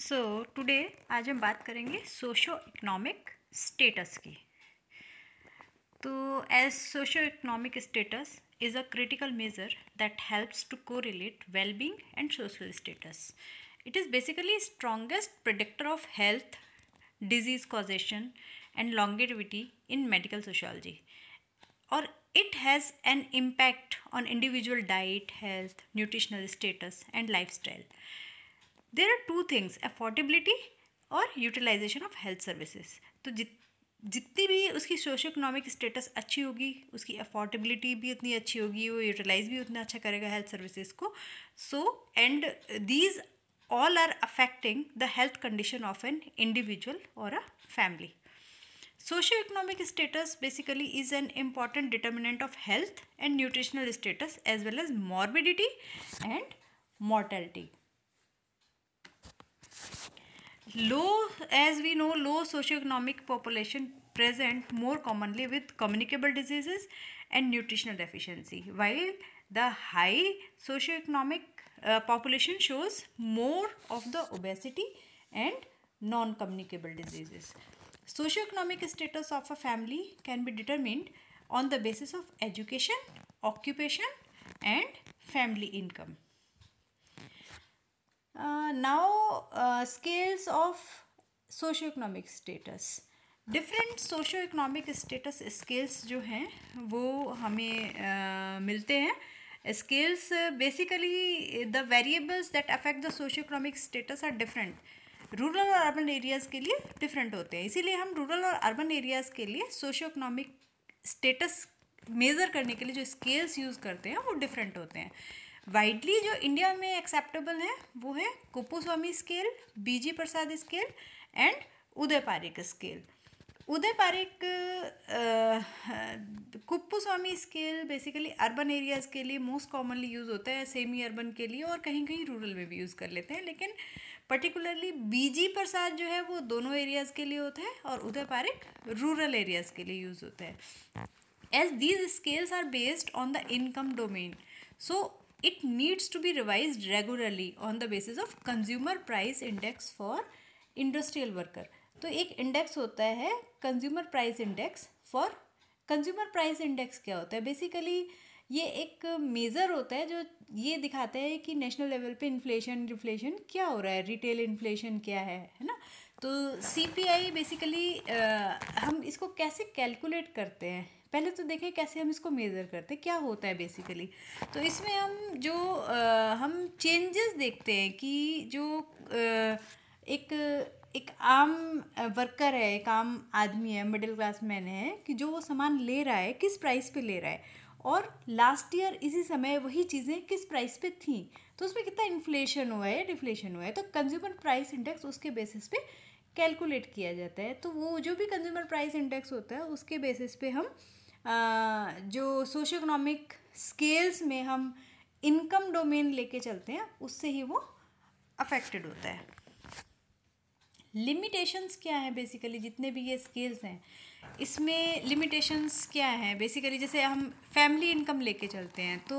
सो so, today आज हम बात करेंगे सोशो इकोनॉमिक स्टेटस की तो as socio economic status is a critical measure that helps to correlate wellbeing and social status it is basically strongest predictor of health disease causation and longevity in medical sociology और it has an impact on individual diet health nutritional status and lifestyle there are two things affordability और utilisation of health services तो जित जितनी भी उसकी socio economic status अच्छी होगी उसकी अफोर्डेबिलिटी भी उतनी अच्छी होगी वो यूटिलाइज भी उतना अच्छा करेगा हेल्थ सर्विसेज को so and these all are affecting the health condition of an individual और a family socio economic status basically is an important determinant of health and nutritional status as well as morbidity and mortality low as we know low socioeconomic population present more commonly with communicable diseases and nutritional deficiency while the high socioeconomic uh, population shows more of the obesity and non-communicable diseases. Socioeconomic status of a family can be determined on the basis of education, occupation and family income. Now scales of socio economic status different socio economic status scales जो हैं वो हमें uh, मिलते हैं scales basically the variables that affect the socio economic status are different rural और urban areas के लिए different होते हैं इसीलिए हम रूरल और अर्बन एरियाज़ के लिए सोशो इकोनॉमिक स्टेटस मेज़र करने के लिए जो स्केल्स यूज़ करते हैं वो डिफरेंट होते हैं वाइडली जो इंडिया में एक्सेप्टेबल है वो है Kuppuswamy scale BG Prasad scale and Uday Pareek scale Uday Pareek Swamy scale basically urban areas के लिए मोस्ट कॉमनली यूज़ होता है सेमी अर्बन के लिए और कहीं कहीं रूरल में भी यूज़ कर लेते हैं लेकिन पर्टिकुलरली बीजी प्रसाद जो है वो दोनों एरियाज़ के लिए होता है और उदय पारिक रूरल एरियाज़ के लिए यूज़ होता है as these scales are based on the income domain so it needs to be revise regularly on the basis of consumer price index for industrial worker तो एक इंडेक्स होता है consumer price index for consumer price index क्या होता है basically ये एक measure होता है जो ये दिखाता है कि नेशनल लेवल पे इन्फ्लेशन रिफ्लेशन क्या हो रहा है रिटेल इन्फ्लेशन क्या है है ना तो सी बेसिकली uh, हम इसको कैसे कैलकुलेट करते हैं पहले तो देखें कैसे हम इसको मेज़र करते हैं क्या होता है बेसिकली तो इसमें हम जो आ, uh, हम चेंजेस देखते हैं कि जो आ, uh, एक एक आम वर्कर है एक आम आदमी है मिडिल क्लास मैन है कि जो वो सामान ले रहा है किस प्राइस पे ले रहा है और लास्ट ईयर इसी समय वही चीज़ें किस प्राइस पे थी तो उसमें कितना इन्फ्लेशन हुआ है डिफ्लेशन हुआ है तो कंज्यूमर प्राइस इंडेक्स उसके बेसिस पे कैलकुलेट किया जाता है तो वो जो भी कंज्यूमर प्राइस इंडेक्स होता है उसके बेसिस पे हम आ, जो सोशो इकोनॉमिक स्केल्स में हम इनकम डोमेन लेके चलते हैं उससे ही वो अफेक्टेड होता है लिमिटेशंस क्या हैं बेसिकली जितने भी ये स्केल्स हैं इसमें लिमिटेशंस क्या हैं बेसिकली जैसे हम फैमिली इनकम लेके चलते हैं तो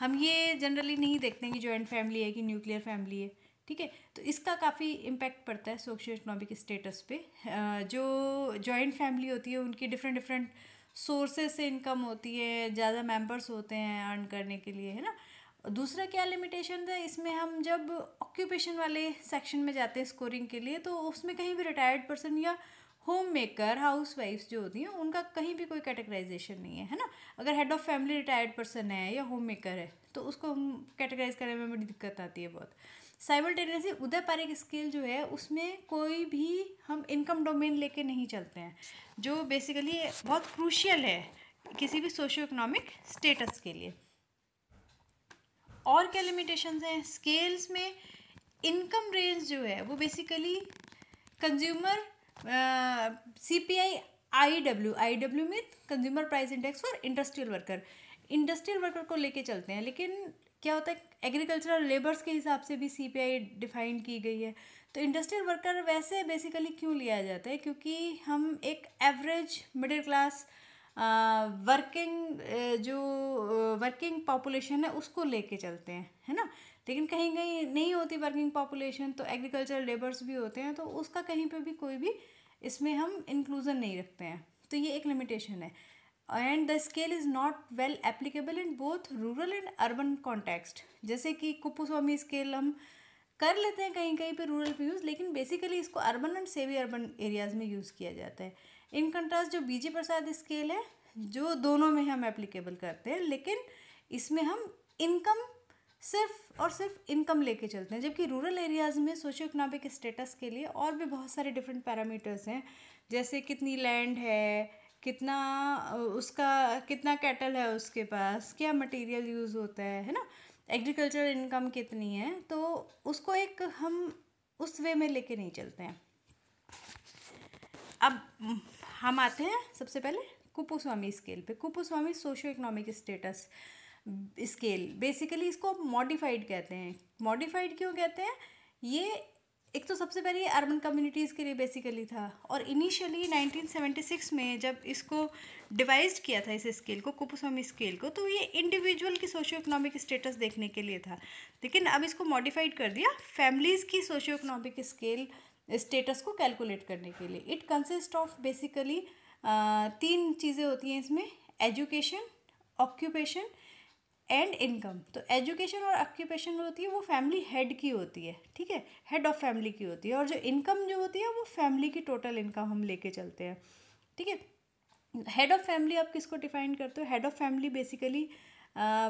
हम ये जनरली नहीं देखते हैं कि जॉइंट फैमिली है कि न्यूक्लियर फैमिली है ठीक है तो इसका काफ़ी इम्पैक्ट पड़ता है सोशो इकनॉमिक स्टेटस पे जो जॉइंट फैमिली होती है उनकी डिफरेंट डिफरेंट सोर्सेज से इनकम होती है ज़्यादा मेंबर्स होते हैं अर्न करने के लिए है ना दूसरा क्या लिमिटेशन है इसमें हम जब ऑक्यूपेशन वाले सेक्शन में जाते हैं स्कोरिंग के लिए तो उसमें कहीं भी रिटायर्ड पर्सन या होम मेकर हाउस वाइफ्स जो होती हैं उनका कहीं भी कोई कैटेगराइजेशन नहीं है है ना अगर head of family retired person है या होम मेकर है तो उसको हम कैटेगराइज करने में बड़ी दिक्कत आती है बहुत साइमल्टेनियसली उदय पारे की स्केल जो है उसमें कोई भी हम इनकम डोमेन लेके नहीं चलते हैं जो बेसिकली बहुत क्रूशियल है किसी भी सोशो इकोनॉमिक स्टेटस के लिए और क्या लिमिटेशंस हैं स्केल्स में इनकम रेंज जो है वो basically consumer C P I I W I W mean consumer price index for industrial worker industrial worker को लेके चलते हैं लेकिन क्या होता है एग्रीकल्चरल लेबर्स के हिसाब से भी सी डिफाइन की गई है तो इंडस्ट्रियल वर्कर वैसे बेसिकली क्यों लिया जाता है क्योंकि हम एक एवरेज मिडिल क्लास वर्किंग जो वर्किंग पॉपुलेशन है उसको लेके चलते हैं है ना लेकिन कहीं कहीं नहीं होती वर्किंग पॉपुलेशन तो एग्रीकल्चरल लेबर्स भी होते हैं तो उसका कहीं पे भी कोई भी इसमें हम इंक्लूज़न नहीं रखते हैं तो ये एक लिमिटेशन है and the scale is not well applicable in both rural and urban context जैसे कि कुप्पुस्वामी स्केल हम कर लेते हैं कहीं कहीं पर रूरल पे यूज़ लेकिन बेसिकली इसको urban and semi urban areas में यूज़ किया जाता है इन कंट्रास्ट जो बीजे प्रसाद स्केल है जो दोनों में हम एप्लीकेबल करते हैं लेकिन इसमें हम इनकम सिर्फ और सिर्फ इनकम लेके चलते हैं जबकि रूरल एरियाज़ में सोशो इकनॉमिक स्टेटस के लिए और भी बहुत सारे डिफरेंट पैरामीटर्स हैं जैसे कितनी लैंड है कितना उसका कितना कैटल है उसके पास क्या मटेरियल यूज़ होता है है ना एग्रीकल्चरल इनकम कितनी है तो उसको एक हम उस वे में लेके नहीं चलते हैं अब हम आते हैं सबसे पहले कुपुस्वामी स्केल पे Kuppuswamy socio economic status scale basically इसको मॉडिफाइड कहते हैं मॉडिफाइड क्यों कहते हैं ये एक तो सबसे पहले अर्बन कम्युनिटीज़ के लिए बेसिकली था और इनिशियली 1976 में जब इसको डिवाइज किया था इस स्केल को कुपुस्वामी स्केल को तो ये इंडिविजुअल की सोशियो इकोनॉमिक स्टेटस देखने के लिए था लेकिन अब इसको मॉडिफाइड कर दिया फैमिलीज़ की सोशियो इकोनॉमिक स्केल स्टेटस को कैलकुलेट करने के लिए इट कंसिस्ट ऑफ बेसिकली तीन चीज़ें होती हैं इसमें एजुकेशन ऑक्यूपेशन एंड इनकम तो एजुकेशन और ऑक्यूपेशन होती है वो फैमिली हेड की होती है ठीक है हेड ऑफ फैमिली की होती है और जो इनकम जो होती है वो फैमिली की टोटल इनकम हम लेके चलते हैं ठीक है हेड ऑफ़ फैमिली आप किसको डिफाइन करते हो हेड ऑफ़ फैमिली बेसिकली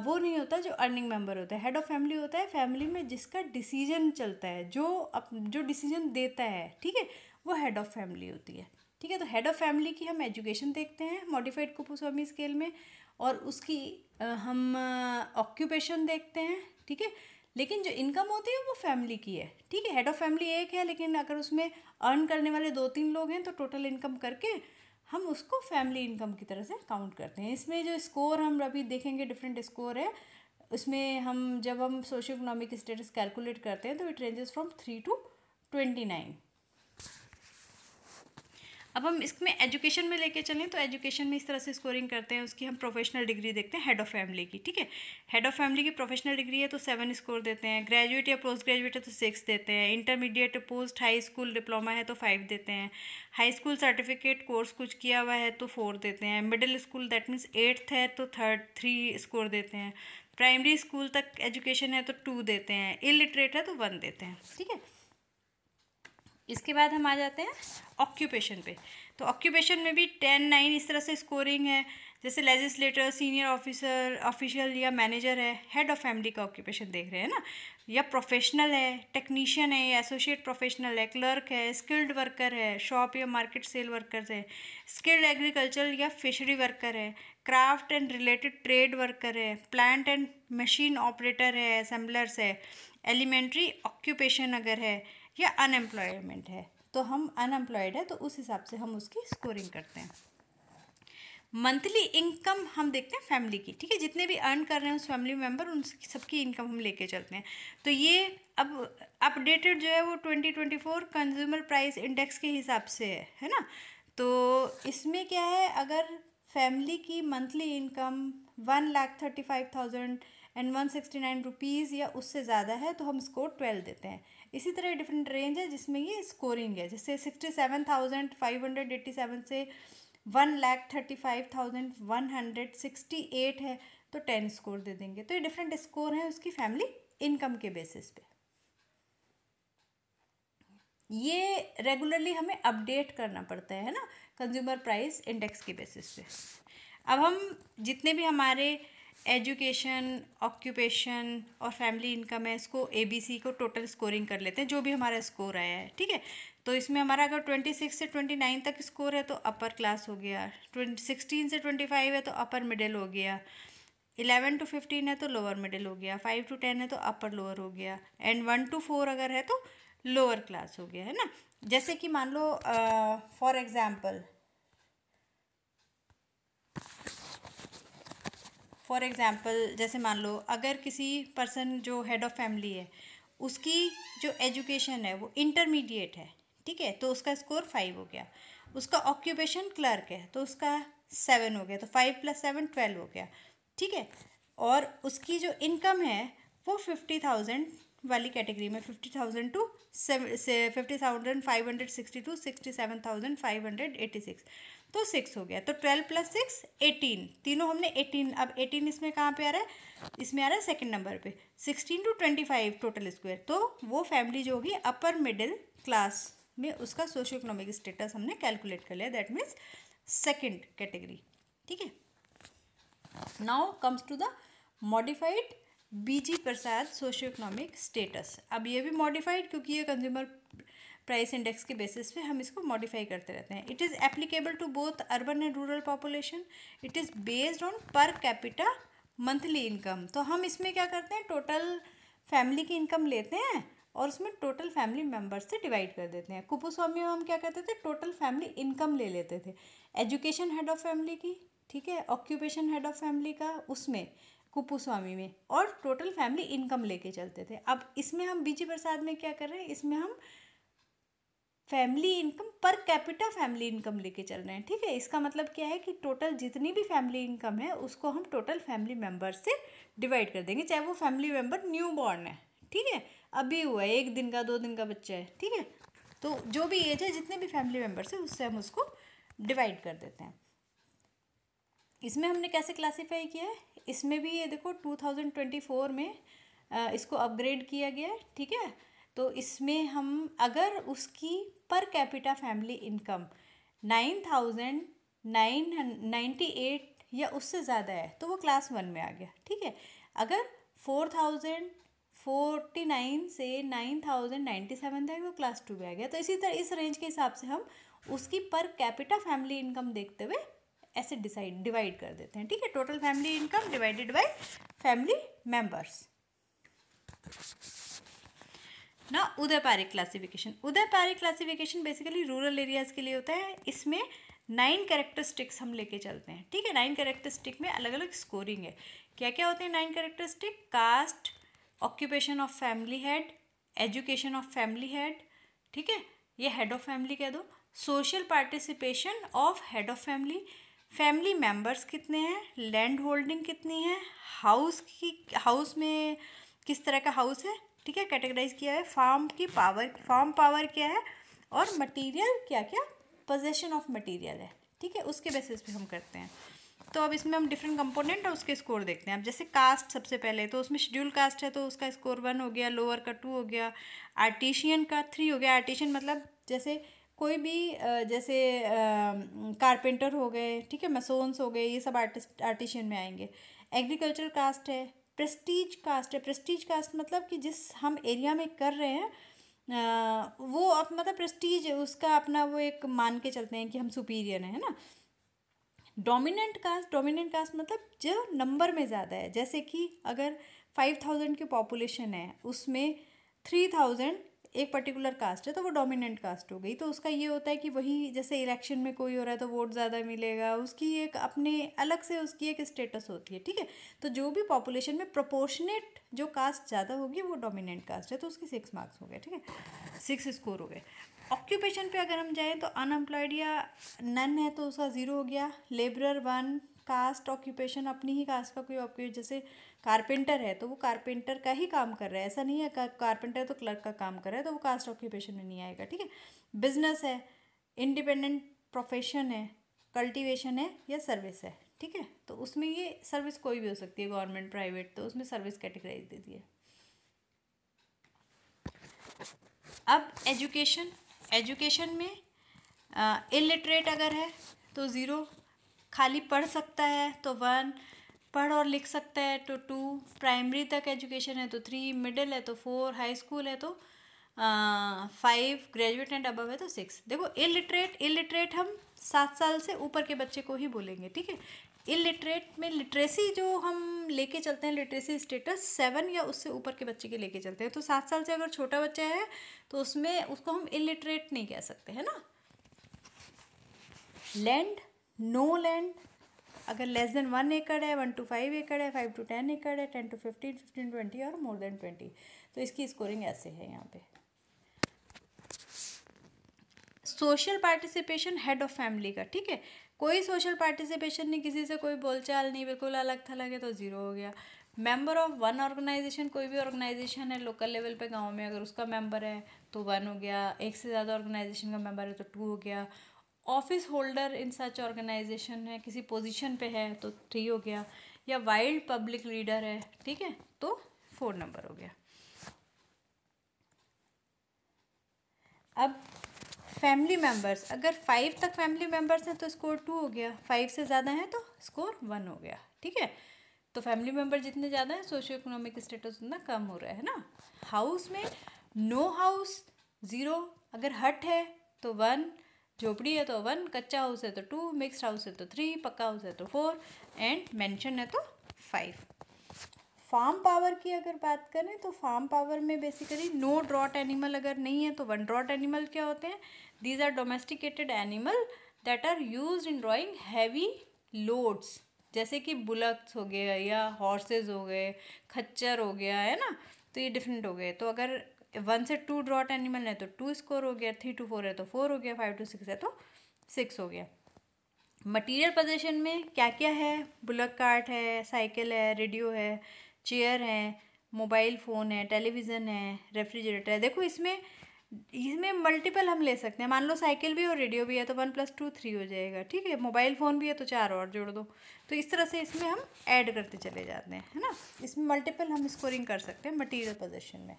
वो नहीं होता जो अर्निंग मेम्बर होता है हेड ऑफ़ फैमिली होता है फैमिली में जिसका डिसीजन चलता है जो अप, जो डिसीजन देता है ठीक है वो हेड ऑफ़ फैमिली होती है ठीक है तो हेड ऑफ़ फैमिली की हम एजुकेशन देखते हैं मॉडिफाइड कुपोस्वामी स्केल में और उसकी हम ऑक्यूपेशन देखते हैं ठीक है लेकिन जो इनकम होती है वो फैमिली की है ठीक है हेड ऑफ़ फैमिली एक है लेकिन अगर उसमें अर्न करने वाले दो तीन लोग हैं तो टोटल इनकम करके हम उसको फैमिली इनकम की तरह से काउंट करते हैं इसमें जो स्कोर हम अभी देखेंगे डिफरेंट स्कोर है उसमें हम जब हम सोशो इकोनॉमिक स्टेटस कैलकुलेट करते हैं तो it ranges from three to twenty nine अब हम इसमें एजुकेशन में लेके चलें तो एजुकेशन में इस तरह से स्कोरिंग करते हैं उसकी हम प्रोफेशनल डिग्री देखते हैं हेड ऑफ़ फैमिली की ठीक है हेड ऑफ़ फैमिली की प्रोफेशनल डिग्री है तो सेवन स्कोर देते हैं ग्रेजुएट या पोस्ट ग्रेजुएट है तो सिक्स देते हैं intermediate post high school diploma है तो फाइव देते हैं हाई स्कूल सर्टिफिकेट कोर्स कुछ किया हुआ है तो फोर देते हैं middle school that means eighth है तो थर्ड थ्री स्कोर देते हैं प्राइमरी स्कूल तक एजुकेशन है तो टू देते हैं इलिटरेट है तो वन देते हैं ठीक है इसके बाद हम आ जाते हैं ऑक्यूपेशन पे तो ऑक्यूपेशन में भी टेन नाइन इस तरह से स्कोरिंग है जैसे लेजिस्लेटर सीनियर ऑफिसर ऑफिशियल या मैनेजर है हेड ऑफ फैमिली का ऑक्यूपेशन देख रहे हैं ना या प्रोफेशनल है टेक्नीशियन है या एसोसिएट प्रोफेशनल है क्लर्क है स्किल्ड वर्कर है शॉप या मार्केट सेल वर्कर्स है स्किल्ड एग्रीकल्चर या फिशरी वर्कर है craft and related trade worker है प्लांट एंड मशीन ऑपरेटर है असम्बलर्स है एलिमेंट्री ऑक्यूपेशन अगर है या अनएम्प्लॉयमेंट है तो हम अनएम्प्लॉयड है तो उस हिसाब से हम उसकी स्कोरिंग करते हैं मंथली इनकम हम देखते हैं फैमिली की ठीक है जितने भी अर्न कर रहे हैं उस फैमिली मेम्बर उन सबकी इनकम हम लेके चलते हैं तो ये अब अपडेटेड जो है वो twenty twenty four consumer price index के हिसाब से है है ना तो इसमें क्या है अगर फैमिली की monthly income one lakh thirty five thousand and one sixty nine rupees या उससे ज़्यादा है तो हम स्कोर ट्वेल्व देते हैं इसी तरह डिफरेंट रेंज है जिसमें ये स्कोरिंग है जैसे sixty seven thousand five hundred eighty seven से one lakh thirty five thousand one hundred sixty eight है तो टेन स्कोर दे देंगे तो ये डिफरेंट स्कोर हैं उसकी फैमिली इनकम के बेसिस पे ये रेगुलरली हमें अपडेट करना पड़ता है ना कंज्यूमर प्राइस इंडेक्स के बेसिस पे अब हम जितने भी हमारे एजुकेशन ऑक्यूपेशन और फैमिली इनकम है इसको ए बी सी को टोटल स्कोरिंग कर लेते हैं जो भी हमारा स्कोर आया है ठीक है तो इसमें हमारा अगर ट्वेंटी सिक्स से ट्वेंटी नाइन तक स्कोर है तो अपर क्लास हो गया सिक्सटीन से ट्वेंटी फाइव है तो अपर मिडिल हो गया इलेवन टू फिफ्टीन है तो लोअर मिडिल हो गया फाइव टू टेन है तो अपर लोअर हो गया एंड वन टू फोर अगर है तो लोअर क्लास हो गया है ना जैसे कि मान लो फॉर एग्ज़ाम्पल फॉर एग्ज़ाम्पल जैसे मान लो अगर किसी पर्सन जो हेड ऑफ़ फैमिली है उसकी जो एजुकेशन है वो इंटरमीडिएट है ठीक है तो उसका स्कोर फाइव हो गया उसका ऑक्यूपेशन क्लर्क है तो उसका सेवन हो गया तो फाइव प्लस सेवन ट्वेल्व हो गया ठीक है और उसकी जो इनकम है वो फिफ्टी थाउजेंड वाली कैटेगरी में fifty thousand to fifty thousand five hundred sixty to sixty seven thousand five hundred eighty six तो सिक्स हो गया तो ट्वेल्व प्लस सिक्स एटीन तीनों हमने एटीन अब एटीन इसमें कहाँ पे आ रहा है इसमें आ रहा है सेकंड नंबर पे sixteen to twenty five total square तो वो फैमिली जो होगी अपर मिडिल क्लास में उसका सोशो इकोनॉमिक स्टेटस हमने कैलकुलेट कर लिया दैट मीन्स सेकेंड कैटेगरी ठीक है now comes to the modified BG Prasad socio economic status अब ये भी मॉडिफाइड क्योंकि ये कंज्यूमर प्राइस इंडेक्स के बेसिस पे हम इसको मॉडिफाई करते रहते हैं it is applicable to both urban and rural population it is based on per capita monthly income तो हम इसमें क्या करते हैं टोटल फैमिली की इनकम लेते हैं और उसमें टोटल फैमिली मेम्बर्स से डिवाइड कर देते हैं कुपू में हम क्या करते थे टोटल फैमिली इनकम ले लेते थे एजुकेशन हेड ऑफ़ फैमिली की ठीक है ऑक्यूपेशन हेड ऑफ़ फैमिली का उसमें स्वामी में और टोटल फैमिली इनकम लेके चलते थे अब इसमें हम बीजी प्रसाद में क्या कर रहे हैं इसमें हम family income per capita family income लेके चल रहे हैं ठीक है इसका मतलब क्या है कि टोटल जितनी भी फैमिली इनकम है उसको हम टोटल फैमिली मेम्बर से डिवाइड कर देंगे चाहे वो फैमिली मेम्बर न्यू बॉर्न है ठीक है अभी हुआ है एक दिन का दो दिन का बच्चा है ठीक है तो जो भी एज है जितने भी फैमिली मेम्बर्स है उससे हम उसको डिवाइड कर देते हैं इसमें हमने कैसे क्लासीफाई किया है इसमें भी ये देखो टू में इसको अपग्रेड किया गया है ठीक है तो इसमें हम अगर उसकी per capita family income nine thousand nine ninety eight या उससे ज़्यादा है तो वो क्लास वन में आ गया ठीक है अगर फोर थाउजेंड फोर्टी नाइन से नाइन थाउजेंड नाइन्टी सेवन था वो क्लास टू में आ गया तो इसी तरह इस रेंज के हिसाब से हम उसकी पर कैपिटा फैमिली इनकम देखते हुए ऐसे डिसाइड डिवाइड कर देते हैं ठीक है total family income divided by family members अपना Uday Pareek classification Uday Pareek classification basically rural areas के लिए होता है इसमें नाइन कैरेक्टरिस्टिक्स हम लेके चलते हैं ठीक है नाइन कैरेक्टरिस्टिक में अलग अलग स्कोरिंग है क्या क्या होते हैं nine characteristic caste occupation of family head education of family head ठीक है ये हेड ऑफ फैमिली कह दो social participation of head of family family members कितने हैं लैंड होल्डिंग कितनी है हाउस की हाउस में किस तरह का हाउस है ठीक है कैटेगराइज किया है फार्म की पावर फार्म पावर क्या है और मटेरियल क्या क्या पोजेशन ऑफ मटेरियल है ठीक है उसके बेसिस पे हम करते हैं तो अब इसमें हम डिफरेंट कंपोनेंट और उसके स्कोर देखते हैं अब जैसे कास्ट सबसे पहले तो उसमें शेड्यूल कास्ट है तो उसका स्कोर वन हो गया लोअर का टू हो गया आर्टिशियन का थ्री हो गया आर्टिशियन मतलब जैसे कोई भी जैसे कारपेंटर हो गए ठीक है मसोन्स हो गए ये सब आर्टिस्ट आर्टिशियन में आएंगे एग्रीकल्चर कास्ट है प्रेस्टीज कास्ट है प्रेस्टीज कास्ट मतलब कि जिस हम एरिया में कर रहे हैं वो अब मतलब प्रेस्टीज उसका अपना वो एक मान के चलते हैं कि हम सुपीरियर हैं है ना डोमिनेंट कास्ट डोमिनेंट कास्ट मतलब जो नंबर में ज़्यादा है जैसे कि अगर फाइव थाउजेंड की पॉपुलेशन है उसमें थ्री थाउजेंड एक पर्टिकुलर कास्ट है तो वो डोमिनेंट कास्ट हो गई तो उसका ये होता है कि वही जैसे इलेक्शन में कोई हो रहा है तो वोट ज़्यादा मिलेगा उसकी एक अपने अलग से उसकी एक स्टेटस होती है ठीक है तो जो भी पॉपुलेशन में प्रोपोर्शनेट जो कास्ट ज़्यादा होगी वो डोमिनेंट कास्ट है तो उसकी सिक्स मार्क्स हो गए ठीक है सिक्स स्कोर हो गए ऑक्यूपेशन पे अगर हम जाएँ तो अनएम्प्लॉयड या नन है तो उसका ज़ीरो हो गया लेबरर वन कास्ट ऑक्यूपेशन अपनी ही कास्ट का कोई ऑक्यूपेशन जैसे कारपेंटर है तो वो कारपेंटर का ही काम कर रहा है ऐसा नहीं है कारपेंटर तो क्लर्क का काम कर रहा है तो वो कास्ट ऑक्यूपेशन में नहीं आएगा ठीक है बिजनेस है इंडिपेंडेंट प्रोफेशन है कल्टीवेशन है या सर्विस है ठीक है तो उसमें ये सर्विस कोई भी हो सकती है गवर्नमेंट प्राइवेट तो उसमें सर्विस कैटेगराइज दे दी है अब एजुकेशन एजुकेशन में इलिटरेट अगर है तो ज़ीरो खाली पढ़ सकता है तो वन पढ़ और लिख सकता है तो टू प्राइमरी तक एजुकेशन है तो थ्री मिडिल है तो फोर हाई स्कूल है तो फाइव ग्रेजुएट एंड अबव है तो सिक्स देखो इलिटरेट इलिटरेट हम सात साल से ऊपर के बच्चे को ही बोलेंगे ठीक है इलिटरेट में लिटरेसी जो हम लेके चलते हैं लिटरेसी स्टेटस सेवन या उससे ऊपर के बच्चे के लेके चलते हैं तो सात साल से अगर छोटा बच्चा है तो उसमें उसको हम इलिटरेट नहीं कह सकते है ना लैंड नो लैंड अगर लेस देन वन एकड़ है वन टू फाइव एकड़ है फाइव टू टेन एकड़ है ten to fifteen fifteen twenty और मोर देन ट्वेंटी तो इसकी स्कोरिंग ऐसे है यहाँ पे social participation head of family का ठीक है कोई सोशल पार्टिसिपेशन नहीं किसी से कोई बोलचाल नहीं बिल्कुल अलग थलग है तो ज़ीरो हो गया मेंबर ऑफ वन ऑर्गेनाइजेशन कोई भी ऑर्गेनाइजेशन है लोकल लेवल पे गांव में अगर उसका मेंबर है तो वन हो गया एक से ज़्यादा ऑर्गेनाइजेशन का मेंबर है तो टू हो गया office holder in such organization है किसी पोजीशन पे है तो थ्री हो गया या वाइल्ड पब्लिक लीडर है ठीक है तो फोर नंबर हो गया अब फैमिली मेम्बर्स अगर फाइव तक फैमिली मेम्बर्स हैं तो स्कोर टू हो गया फाइव से ज़्यादा हैं तो स्कोर वन हो गया ठीक है तो फैमिली मेम्बर जितने ज़्यादा हैं सोशो इकोनॉमिक स्टेटस उतना कम हो रहा है ना हाउस में नो हाउस ज़ीरो अगर हट है तो वन झोपड़ी है तो वन कच्चा हाउस है तो टू मिक्स हाउस है तो थ्री पक्का हाउस है तो फोर एंड मैंशन है तो फाइव फार्म पावर की अगर बात करें तो फार्म पावर में बेसिकली नो ड्रॉट एनिमल अगर नहीं है तो वन ड्रॉट एनिमल क्या होते हैं these are domesticated animal that are use in drawing heavy loads जैसे कि बुलक्स हो गया या हॉर्सेज हो गए खच्चर हो गया है ना तो ये डिफरेंट हो गए तो अगर वन से टू ड्रॉट एनिमल है तो टू स्कोर हो गया थ्री टू फोर है तो फोर हो गया फाइव टू सिक्स है तो सिक्स हो गया मटेरियल पोजिशन में क्या क्या है बुलक कार्ट है साइकिल है रेडियो है चेयर है मोबाइल फ़ोन है टेलीविज़न है रेफ्रिजरेटर है देखो इसमें इसमें मल्टीपल हम ले सकते हैं मान लो साइकिल भी और रेडियो भी है तो वन प्लस टू थ्री हो जाएगा ठीक है मोबाइल फ़ोन भी है तो चार और जोड़ दो तो इस तरह से इसमें हम ऐड करते चले जाते हैं है ना इसमें मल्टीपल हम स्कोरिंग कर सकते हैं मटीरियल पोजिशन में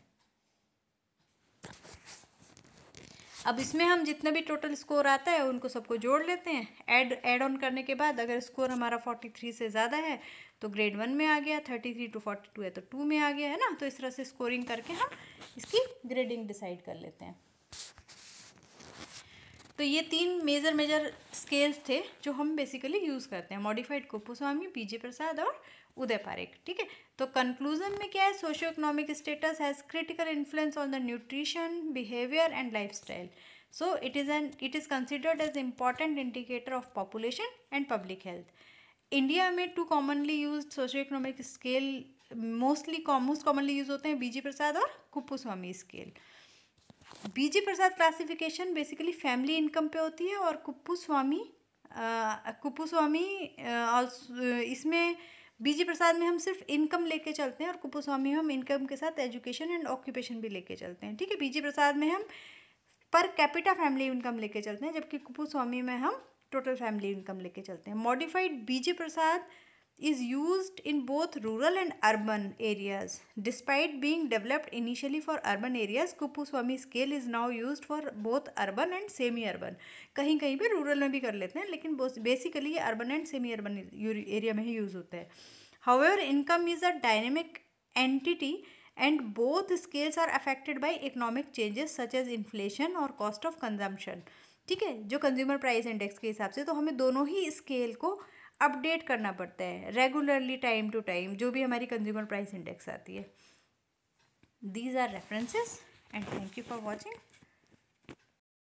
अब इसमें हम जितना भी टोटल स्कोर आता है उनको सबको जोड़ लेते हैं ऐड ऐड ऑन करने के बाद अगर स्कोर हमारा फोर्टी थ्री से ज़्यादा है तो ग्रेड वन में आ गया thirty three two forty two है तो टू में आ गया है ना तो इस तरह से स्कोरिंग करके हम इसकी ग्रेडिंग डिसाइड कर लेते हैं तो ये तीन मेजर मेजर स्केल्स थे जो हम बेसिकली यूज़ करते हैं मॉडिफाइड कोपोस्वामी पीजे प्रसाद और उदय पारेख ठीक है तो कंक्लूजन में क्या है socio economic status has critical influence on the nutrition behaviour and style so it is an it is considered as important indicator of population and public health India में two commonly use socio economic scale mostly most commonly use होते हैं BG Prasad और Kuppuswamy scale BG Prasad classification basically family income पे होती है और कुप्पू स्वामी इसमें बीजी प्रसाद में हम सिर्फ इनकम लेके चलते हैं और कुपुस्वामी में हम इनकम के साथ एजुकेशन एंड ऑक्यूपेशन भी लेके चलते हैं ठीक है बीजी प्रसाद में हम पर कैपिटा फैमिली इनकम लेके चलते हैं जबकि कुपुस्वामी में हम टोटल फैमिली इनकम लेके चलते हैं modified BJ Prasad is used in both rural and urban areas. Despite being developed initially for urban areas, swami scale is now used for both urban and semi-urban. kahin kahin pe rural mein bhi kar lete hain lekin basically ye urban and semi-urban area mein hi use hota hai However, income is a dynamic entity and both scales are affected by economic changes such as inflation or cost of consumption. ठीक है जो consumer price index के हिसाब से तो हमें दोनों ही scale को अपडेट करना पड़ता है रेगुलरली टाइम टू टाइम जो भी हमारी कंज्यूमर प्राइस इंडेक्स आती है these are references and thank you for watching